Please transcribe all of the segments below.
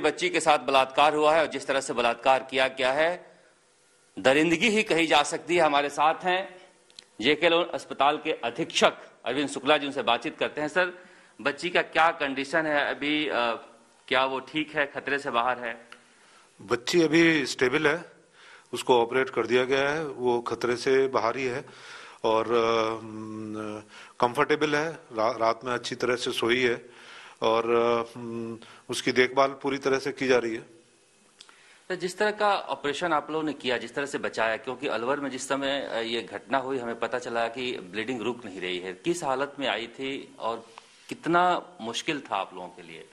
बच्ची के साथ बलात्कार हुआ है और जिस तरह से बलात्कार किया गया है दरिंदगी ही कही जा सकती है हमारे साथ हैं जेके लोन अस्पताल के अधीक्षक अरविंद शुक्ला जी उनसे बातचीत करते हैं सर बच्ची का क्या कंडीशन है अभी आ, क्या वो ठीक है खतरे से बाहर है बच्ची अभी स्टेबल है उसको ऑपरेट कर दिया गया है वो खतरे से बाहर ही है और कंफर्टेबल है रा, रात में अच्छी तरह से सोई है और हम्म, उसकी देखभाल पूरी तरह से की जा रही है तो जिस तरह का ऑपरेशन आप लोगों ने किया जिस तरह से बचाया क्योंकि अलवर में जिस समय ये घटना हुई हमें पता चला कि ब्लीडिंग रुक नहीं रही है किस हालत में आई थी और कितना मुश्किल था आप लोगों के लिए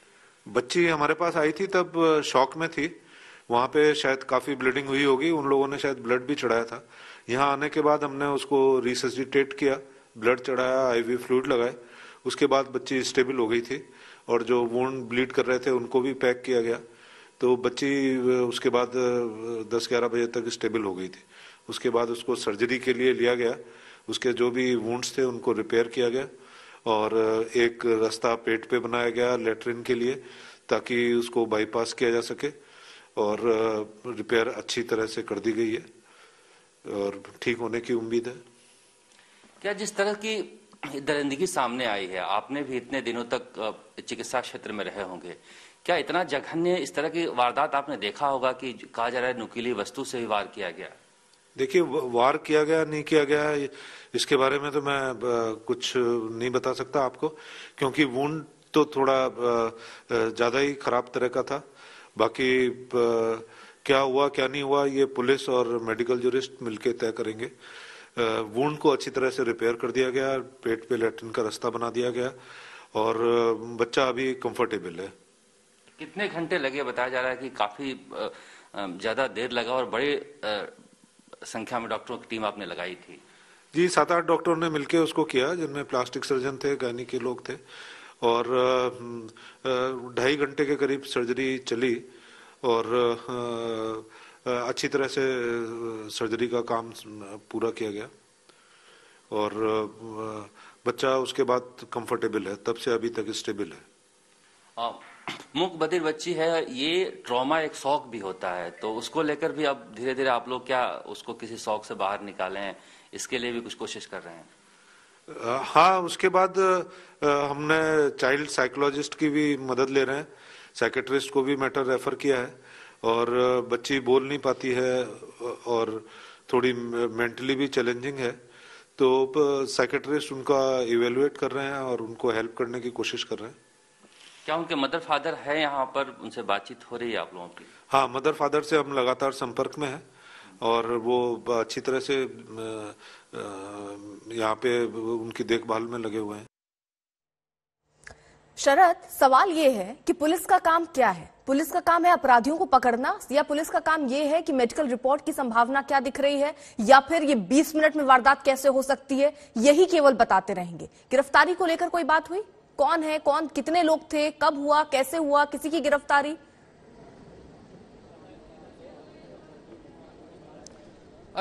बच्ची हमारे पास आई थी तब शॉक में थी वहाँ पे शायद काफी ब्लीडिंग हुई होगी उन लोगों ने शायद ब्लड भी चढ़ाया था यहाँ आने के बाद हमने उसको रिसजिटेट किया ब्लड चढ़ाया आईवी फ्लूड लगाए उसके बाद बच्ची स्टेबल हो गई थी और जो वोन ब्लीड कर रहे थे उनको भी पैक किया गया तो बच्ची उसके बाद दस ग्यारह बजे तक स्टेबल हो गई थी उसके बाद उसको सर्जरी के लिए लिया गया उसके जो भी वुंड्स थे उनको रिपेयर किया गया और एक रास्ता पेट पे बनाया गया लेटरिन के लिए ताकि उसको बाईपास किया जा सके और रिपेयर अच्छी तरह से कर दी गई है और ठीक होने की उम्मीद है क्या जिस तरह की दरिंदगी सामने आई है आपने भी इतने दिनों तक चिकित्सा क्षेत्र में रहे होंगे क्या इतना जघन्य इस तरह की वारदात आपने देखा होगा कि कहा जा रहा है नुकीली वस्तु से ही वार किया गया देखिए वार किया गया नहीं किया गया इसके बारे में तो मैं कुछ नहीं बता सकता आपको क्योंकि वून तो थोड़ा ज्यादा ही खराब तरह का था बाकी क्या हुआ क्या नहीं हुआ ये पुलिस और मेडिकल जूरिस्ट मिलके तय करेंगे वुंड को अच्छी तरह से रिपेयर कर दिया गया पेट पे लेटरिन का रास्ता बना दिया गया और बच्चा अभी कंफर्टेबल है कितने घंटे लगे बताया जा रहा है कि काफी ज्यादा देर लगा और बड़े संख्या में डॉक्टरों की टीम आपने लगाई थी जी सात आठ डॉक्टरों ने मिलकर उसको किया जिनमें प्लास्टिक सर्जन थे गायनी के लोग थे और ढाई घंटे के करीब सर्जरी चली और अच्छी तरह से सर्जरी का काम पूरा किया गया और बच्चा उसके बाद कंफर्टेबल है तब से अभी तक स्टेबल है मुख बधिर बच्ची है ये ट्रॉमा एक शौक भी होता है तो उसको लेकर भी अब धीरे धीरे आप लोग क्या उसको किसी शौक से बाहर निकाले हैं इसके लिए भी कुछ कोशिश कर रहे हैं हाँ उसके बाद हमने चाइल्ड साइकोलॉजिस्ट की भी मदद ले रहे हैं साइकेट्रिस्ट को भी मैटर रेफर किया है और बच्ची बोल नहीं पाती है और थोड़ी मेंटली भी चैलेंजिंग है तो साइकेट्रिस्ट उनका इवेलुएट कर रहे हैं और उनको हेल्प करने की कोशिश कर रहे हैं क्या उनके मदर फादर है यहाँ पर उनसे बातचीत हो रही है आप लोगों की हाँ मदर फादर से हम लगातार संपर्क में हैं और वो अच्छी तरह से यहाँ पे उनकी देखभाल में लगे हुए हैं शरद सवाल ये है कि पुलिस का काम क्या है पुलिस का काम है अपराधियों को पकड़ना या पुलिस का काम यह है कि मेडिकल रिपोर्ट की संभावना क्या दिख रही है या फिर ये 20 मिनट में वारदात कैसे हो सकती है यही केवल बताते रहेंगे गिरफ्तारी को लेकर कोई बात हुई कौन है कौन कितने लोग थे कब हुआ कैसे हुआ किसी की गिरफ्तारी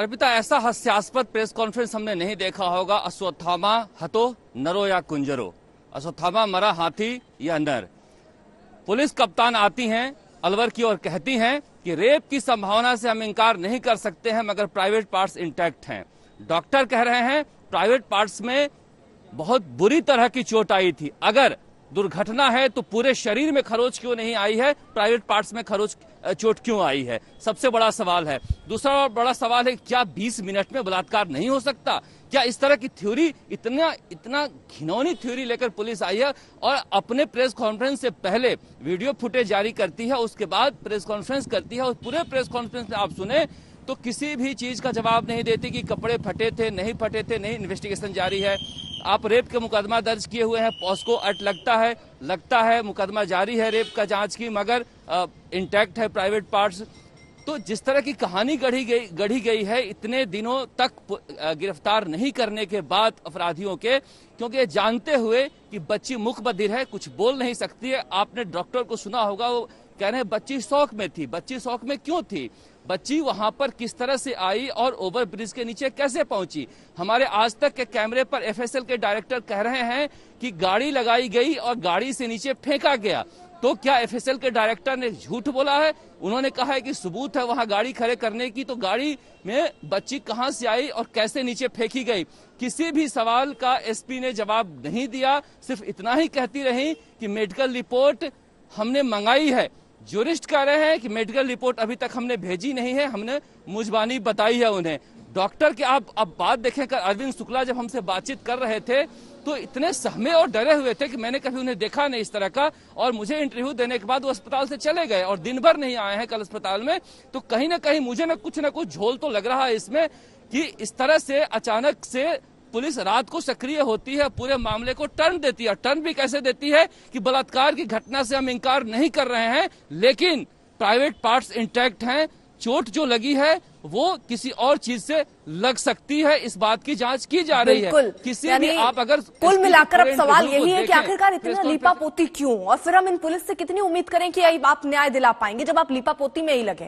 अर्पिता ऐसा हास्यास्पद प्रेस कॉन्फ्रेंस हमने नहीं देखा होगा अश्वत्थामा हतो नरो या कुंजरो थामा मरा हाथी या नर पुलिस कप्तान आती हैं अलवर की और कहती हैं कि रेप की संभावना से हम इंकार नहीं कर सकते हैं मगर प्राइवेट पार्ट्स इंटैक्ट हैं डॉक्टर कह रहे हैं प्राइवेट पार्ट्स में बहुत बुरी तरह की चोट आई थी अगर दुर्घटना है तो पूरे शरीर में खरोच क्यों नहीं आई है प्राइवेट पार्ट्स में खरोच चोट क्यों आई है सबसे बड़ा सवाल है दूसरा बड़ा सवाल है क्या 20 मिनट में बलात्कार नहीं हो सकता क्या इस तरह की थ्योरी इतना इतना घिनौनी थ्योरी लेकर पुलिस आई है और अपने प्रेस कॉन्फ्रेंस से पहले वीडियो फुटेज जारी करती है उसके बाद प्रेस कॉन्फ्रेंस करती है और पूरे प्रेस कॉन्फ्रेंस में आप सुने तो किसी भी चीज का जवाब नहीं देती कि कपड़े फटे थे नहीं फटे थे नहीं इन्वेस्टिगेशन जारी है आप रेप के मुकदमा दर्ज किए हुए हैं पॉस्को अट लगता है लगता है मुकदमा जारी है रेप का जांच की मगर इंटैक्ट है प्राइवेट पार्ट्स तो जिस तरह की कहानी गढ़ी गई गढ़ी गई है इतने दिनों तक गिरफ्तार नहीं करने के बाद अपराधियों के क्योंकि जानते हुए कि बच्ची मुख है कुछ बोल नहीं सकती है आपने डॉक्टर को सुना होगा वो कह रहे हैं बच्ची शौक में थी बच्ची शौक में क्यों थी बच्ची वहां पर किस तरह से आई और ओवर ब्रिज के नीचे कैसे पहुंची हमारे आज तक के कैमरे पर एफएसएल के डायरेक्टर कह रहे हैं कि गाड़ी लगाई गई और गाड़ी से नीचे फेंका गया तो क्या एफएसएल के डायरेक्टर ने झूठ बोला है उन्होंने कहा है कि सबूत है वहां गाड़ी खड़े करने की तो गाड़ी में बच्ची कहां से आई और कैसे नीचे फेंकी गई किसी भी सवाल का एसपी ने जवाब नहीं दिया सिर्फ इतना ही कहती रही कि मेडिकल रिपोर्ट हमने मंगाई है जूरिस्ट कह रहे हैं कि मेडिकल रिपोर्ट अभी तक हमने भेजी नहीं है हमने मुजबानी बताई है उन्हें डॉक्टर के आप अब बात देखें कर अरविंद शुक्ला जब हमसे बातचीत कर रहे थे तो इतने सहमे और डरे हुए थे कि मैंने कभी उन्हें देखा नहीं इस तरह का और मुझे इंटरव्यू देने के बाद वो अस्पताल से चले गए और दिन भर नहीं आए हैं कल अस्पताल में तो कहीं ना कहीं मुझे ना कुछ ना कुछ झोल तो लग रहा है इसमें कि इस तरह से अचानक से पुलिस रात को सक्रिय होती है पूरे मामले को टर्न देती है टर्न भी कैसे देती है कि बलात्कार की घटना से हम इंकार नहीं कर रहे हैं लेकिन प्राइवेट पार्ट्स इंटैक्ट हैं चोट जो लगी है वो किसी और चीज से लग सकती है इस बात की जांच की जा रही है किसी भी आप अगर कुल मिलाकर अब सवाल यही है कि आखिरकार इतना लीपापोती क्यों और फिर हम इन पुलिस से कितनी उम्मीद करें कि आप न्याय दिला पाएंगे जब आप पोती में ही लगे